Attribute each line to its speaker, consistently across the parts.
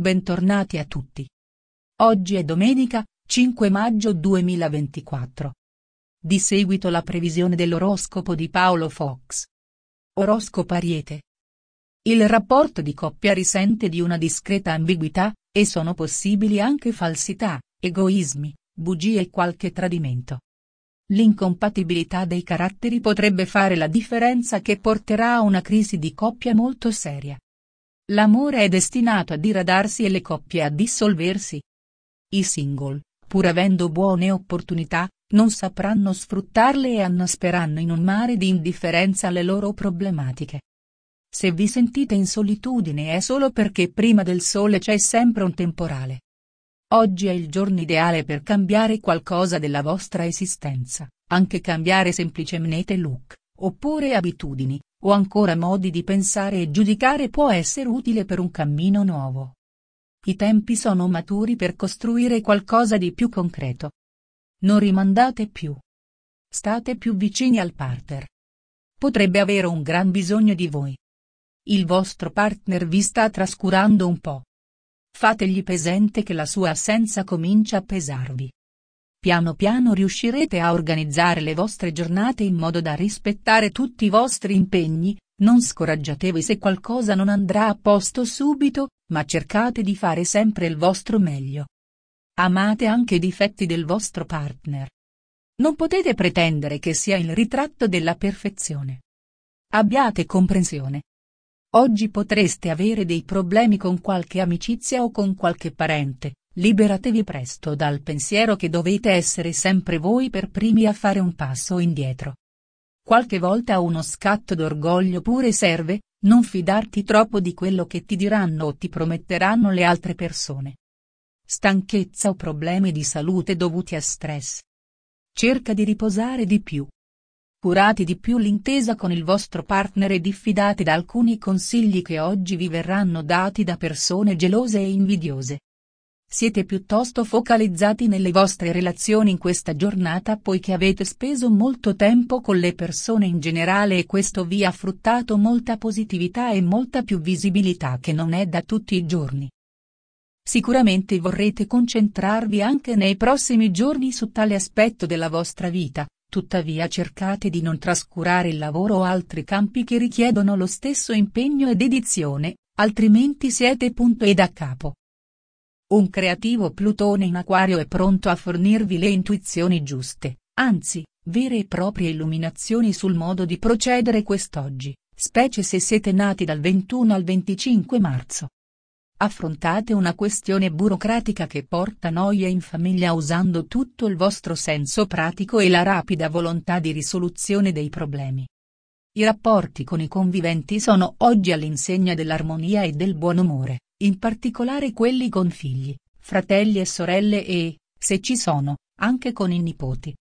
Speaker 1: Bentornati a tutti. Oggi è domenica, 5 maggio 2024. Di seguito la previsione dell'oroscopo di Paolo Fox. Oroscopo Ariete. Il rapporto di coppia risente di una discreta ambiguità, e sono possibili anche falsità, egoismi, bugie e qualche tradimento. L'incompatibilità dei caratteri potrebbe fare la differenza che porterà a una crisi di coppia molto seria l'amore è destinato a diradarsi e le coppie a dissolversi. I single, pur avendo buone opportunità, non sapranno sfruttarle e annasperanno in un mare di indifferenza le loro problematiche. Se vi sentite in solitudine è solo perché prima del sole c'è sempre un temporale. Oggi è il giorno ideale per cambiare qualcosa della vostra esistenza, anche cambiare semplicemente look, oppure abitudini, o ancora modi di pensare e giudicare può essere utile per un cammino nuovo. I tempi sono maturi per costruire qualcosa di più concreto. Non rimandate più. State più vicini al partner. Potrebbe avere un gran bisogno di voi. Il vostro partner vi sta trascurando un po'. Fategli presente che la sua assenza comincia a pesarvi. Piano piano riuscirete a organizzare le vostre giornate in modo da rispettare tutti i vostri impegni, non scoraggiatevi se qualcosa non andrà a posto subito, ma cercate di fare sempre il vostro meglio. Amate anche i difetti del vostro partner. Non potete pretendere che sia il ritratto della perfezione. Abbiate comprensione. Oggi potreste avere dei problemi con qualche amicizia o con qualche parente, Liberatevi presto dal pensiero che dovete essere sempre voi per primi a fare un passo indietro. Qualche volta uno scatto d'orgoglio pure serve, non fidarti troppo di quello che ti diranno o ti prometteranno le altre persone. Stanchezza o problemi di salute dovuti a stress. Cerca di riposare di più. Curate di più l'intesa con il vostro partner e diffidate da alcuni consigli che oggi vi verranno dati da persone gelose e invidiose. Siete piuttosto focalizzati nelle vostre relazioni in questa giornata poiché avete speso molto tempo con le persone in generale e questo vi ha fruttato molta positività e molta più visibilità che non è da tutti i giorni. Sicuramente vorrete concentrarvi anche nei prossimi giorni su tale aspetto della vostra vita, tuttavia cercate di non trascurare il lavoro o altri campi che richiedono lo stesso impegno e dedizione, altrimenti siete punto e da capo. Un creativo Plutone in acquario è pronto a fornirvi le intuizioni giuste, anzi, vere e proprie illuminazioni sul modo di procedere quest'oggi, specie se siete nati dal 21 al 25 marzo. Affrontate una questione burocratica che porta noia in famiglia usando tutto il vostro senso pratico e la rapida volontà di risoluzione dei problemi. I rapporti con i conviventi sono oggi all'insegna dell'armonia e del buon umore in particolare quelli con figli, fratelli e sorelle e, se ci sono, anche con i nipoti.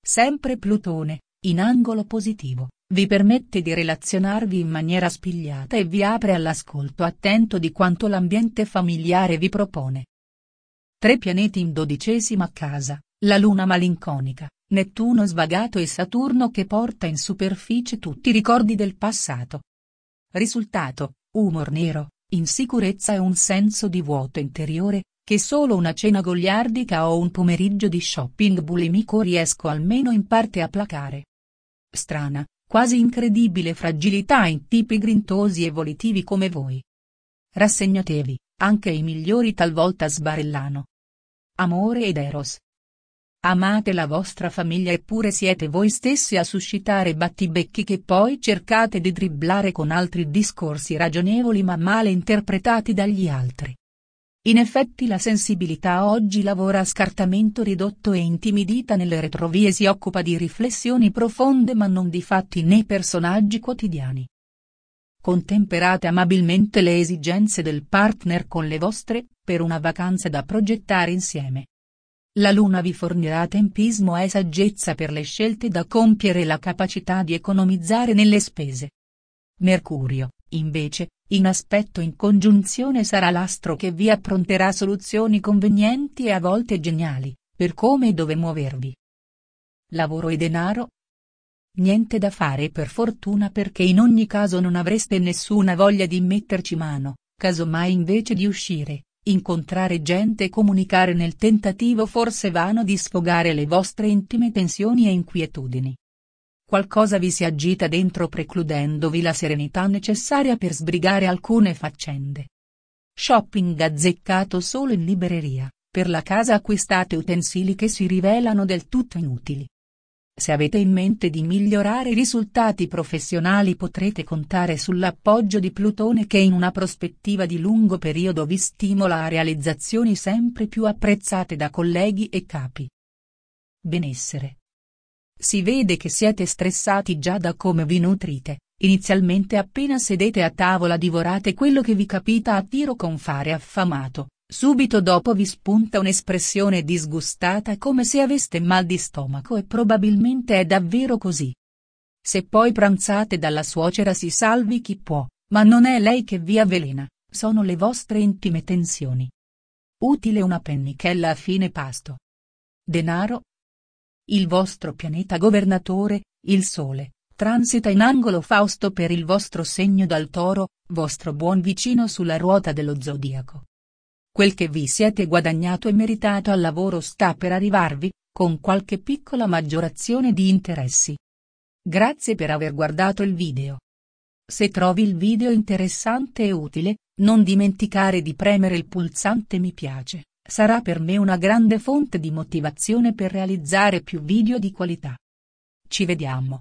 Speaker 1: Sempre Plutone, in angolo positivo, vi permette di relazionarvi in maniera spigliata e vi apre all'ascolto attento di quanto l'ambiente familiare vi propone. Tre pianeti in dodicesima casa, la luna malinconica, Nettuno svagato e Saturno che porta in superficie tutti i ricordi del passato. Risultato, umor nero, Insicurezza e un senso di vuoto interiore, che solo una cena goliardica o un pomeriggio di shopping bulimico riesco almeno in parte a placare. Strana, quasi incredibile fragilità in tipi grintosi e volitivi come voi. Rassegnatevi, anche i migliori talvolta sbarellano. Amore ed Eros, Amate la vostra famiglia eppure siete voi stessi a suscitare battibecchi che poi cercate di dribblare con altri discorsi ragionevoli ma male interpretati dagli altri. In effetti la sensibilità oggi lavora a scartamento ridotto e intimidita nelle retrovie si occupa di riflessioni profonde ma non di fatti né personaggi quotidiani. Contemperate amabilmente le esigenze del partner con le vostre, per una vacanza da progettare insieme. La luna vi fornirà tempismo e saggezza per le scelte da compiere e la capacità di economizzare nelle spese. Mercurio, invece, in aspetto in congiunzione sarà l'astro che vi appronterà soluzioni convenienti e a volte geniali, per come e dove muovervi. Lavoro e denaro? Niente da fare per fortuna perché in ogni caso non avreste nessuna voglia di metterci mano, casomai invece di uscire, incontrare gente e comunicare nel tentativo forse vano di sfogare le vostre intime tensioni e inquietudini. Qualcosa vi si agita dentro precludendovi la serenità necessaria per sbrigare alcune faccende. Shopping azzeccato solo in libreria, per la casa acquistate utensili che si rivelano del tutto inutili. Se avete in mente di migliorare i risultati professionali potrete contare sull'appoggio di Plutone che in una prospettiva di lungo periodo vi stimola a realizzazioni sempre più apprezzate da colleghi e capi. Benessere. Si vede che siete stressati già da come vi nutrite, inizialmente appena sedete a tavola divorate quello che vi capita a tiro con fare affamato, Subito dopo vi spunta un'espressione disgustata come se aveste mal di stomaco e probabilmente è davvero così. Se poi pranzate dalla suocera si salvi chi può, ma non è lei che vi avvelena, sono le vostre intime tensioni. Utile una pennichella a fine pasto. Denaro. Il vostro pianeta governatore, il Sole, transita in angolo Fausto per il vostro segno dal toro, vostro buon vicino sulla ruota dello zodiaco. Quel che vi siete guadagnato e meritato al lavoro sta per arrivarvi, con qualche piccola maggiorazione di interessi. Grazie per aver guardato il video. Se trovi il video interessante e utile, non dimenticare di premere il pulsante mi piace, sarà per me una grande fonte di motivazione per realizzare più video di qualità. Ci vediamo.